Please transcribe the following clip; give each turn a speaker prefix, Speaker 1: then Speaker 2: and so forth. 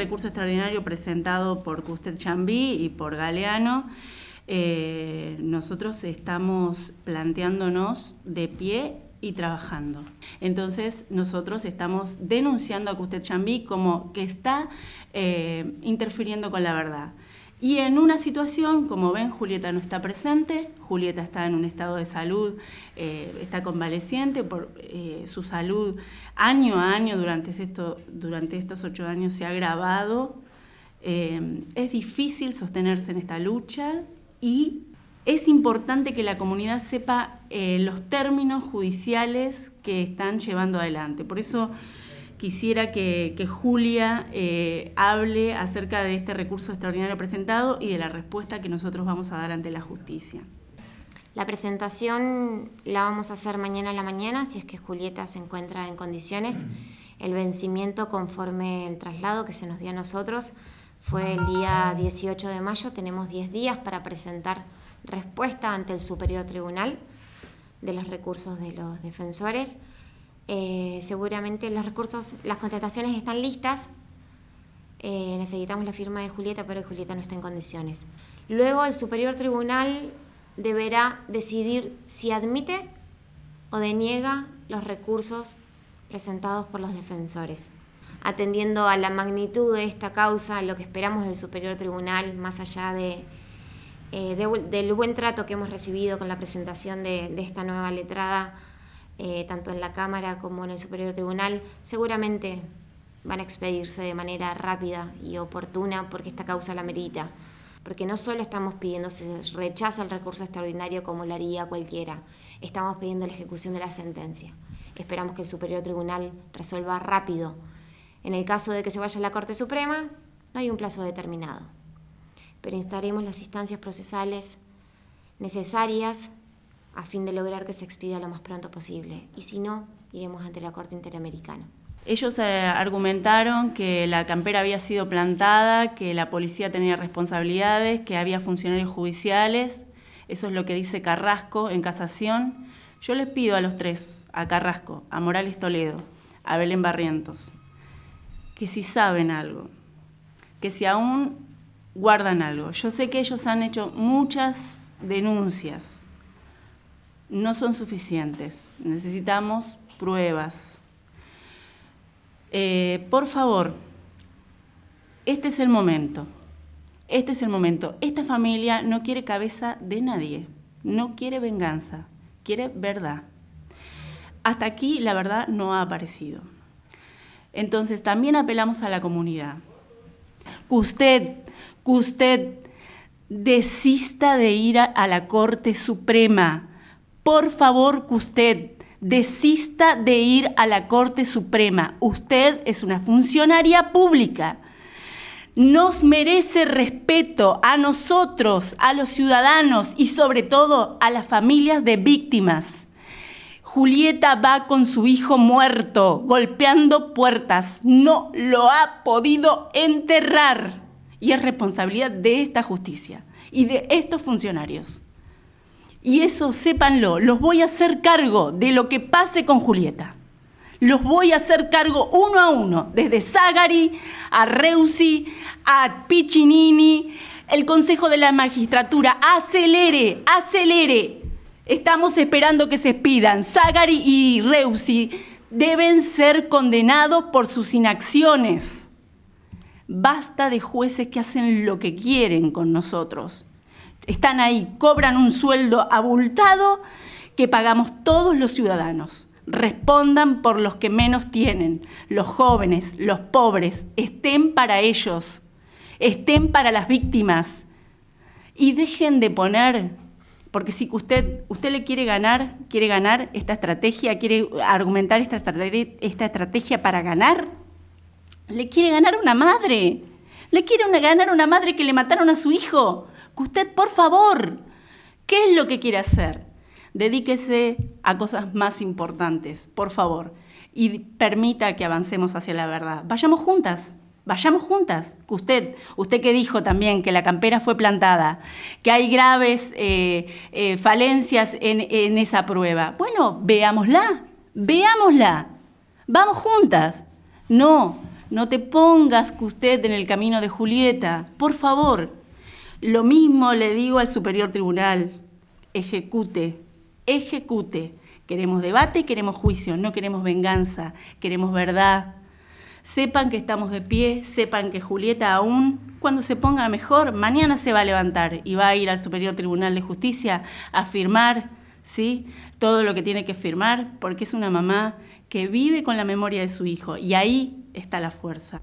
Speaker 1: recurso extraordinario presentado por Custed Chambi y por Galeano, eh, nosotros estamos planteándonos de pie y trabajando. Entonces nosotros estamos denunciando a Custed Chambi como que está eh, interfiriendo con la verdad. Y en una situación, como ven, Julieta no está presente, Julieta está en un estado de salud, eh, está convaleciente por eh, su salud año a año durante, estos ocho años se ha agravado. Eh, es difícil sostenerse en esta lucha y es importante que la comunidad sepa los términos judiciales que están llevando adelante. Por eso quisiera que, Julia eh, hable acerca de este recurso extraordinario presentado y de la respuesta que
Speaker 2: nosotros vamos a dar ante la justicia. La presentación la vamos a hacer mañana a la mañana, si es que Julieta se encuentra en condiciones. El vencimiento conforme el traslado que se nos dio a nosotros fue el día 18 de mayo. Tenemos 10 días para presentar respuesta ante el Superior Tribunal de los recursos de los defensores. Eh, seguramente los recursos, las contrataciones están listas. Eh, necesitamos la firma de Julieta, pero Julieta no está en condiciones. Luego el Superior Tribunal deberá decidir si admite o deniega los recursos presentados por los defensores. Atendiendo a la magnitud de esta causa, lo que esperamos del Superior Tribunal, más allá de, eh, del buen trato que hemos recibido con la presentación de esta nueva letrada, eh, tanto en la Cámara como en el Superior Tribunal, seguramente van a expedirse de manera rápida y oportuna porque esta causa la merita. Porque no solo estamos pidiendo se rechaza el recurso extraordinario como lo haría cualquiera, estamos pidiendo la ejecución de la sentencia. Esperamos que el Superior Tribunal resuelva rápido. En el caso de que se vaya a la Corte Suprema, no hay un plazo determinado, pero instaremos las instancias procesales necesarias a fin de lograr que se expida lo más pronto posible. Y si no, iremos ante la Corte Interamericana.
Speaker 1: Ellos eh, argumentaron que la campera había sido plantada, que la policía tenía responsabilidades, que había funcionarios judiciales. Eso es lo que dice Carrasco en casación. Yo les pido a los tres, a Carrasco, a Morales Toledo, a Belén Barrientos, que si saben algo, que si aún guardan algo. Yo sé que ellos han hecho muchas denuncias no son suficientes. Necesitamos pruebas. Eh, por favor, este es el momento. Este es el momento. Esta familia no quiere cabeza de nadie, no quiere venganza, quiere verdad. Hasta aquí la verdad no ha aparecido. Entonces también apelamos a la comunidad. Que usted, que usted desista de ir a la Corte Suprema, por favor que usted desista de ir a la Corte Suprema. Usted es una funcionaria pública. Nos merece respeto a nosotros, a los ciudadanos y sobre todo a las familias de víctimas. Julieta va con su hijo muerto, golpeando puertas. No lo ha podido enterrar. Y es responsabilidad de esta justicia y de estos funcionarios. Y eso sépanlo, los voy a hacer cargo de lo que pase con Julieta. Los voy a hacer cargo uno a uno, desde Zagari a Reusi, a Piccinini, el Consejo de la Magistratura. Acelere, acelere. Estamos esperando que se pidan. Zagari y Reusi deben ser condenados por sus inacciones. Basta de jueces que hacen lo que quieren con nosotros están ahí, cobran un sueldo abultado que pagamos todos los ciudadanos. Respondan por los que menos tienen, los jóvenes, los pobres, estén para ellos, estén para las víctimas y dejen de poner, porque si usted, usted le quiere ganar, quiere ganar esta estrategia, quiere argumentar esta estrategia, para ganar, le quiere ganar una madre, le quiere ganar ganar una madre que le mataron a su hijo, usted, por favor, ¿qué es lo que quiere hacer? Dedíquese a cosas más importantes, por favor, y permita que avancemos hacia la verdad. Vayamos juntas. Vayamos juntas, que usted, usted que dijo también que la campera fue plantada, que hay graves eh, eh, falencias en, en esa prueba. Bueno, veámosla, veámosla, vamos juntas. No, no te pongas que usted en el camino de Julieta, por favor, lo mismo le digo al Superior Tribunal, ejecute, ejecute. Queremos debate y queremos juicio, no queremos venganza, queremos verdad. Sepan que estamos de pie, sepan que Julieta aún, cuando se ponga mejor, mañana se va a levantar y va a ir al Superior Tribunal de Justicia a firmar ¿sí? todo lo que tiene que firmar, porque es una mamá que vive con la memoria de su hijo y ahí está la fuerza.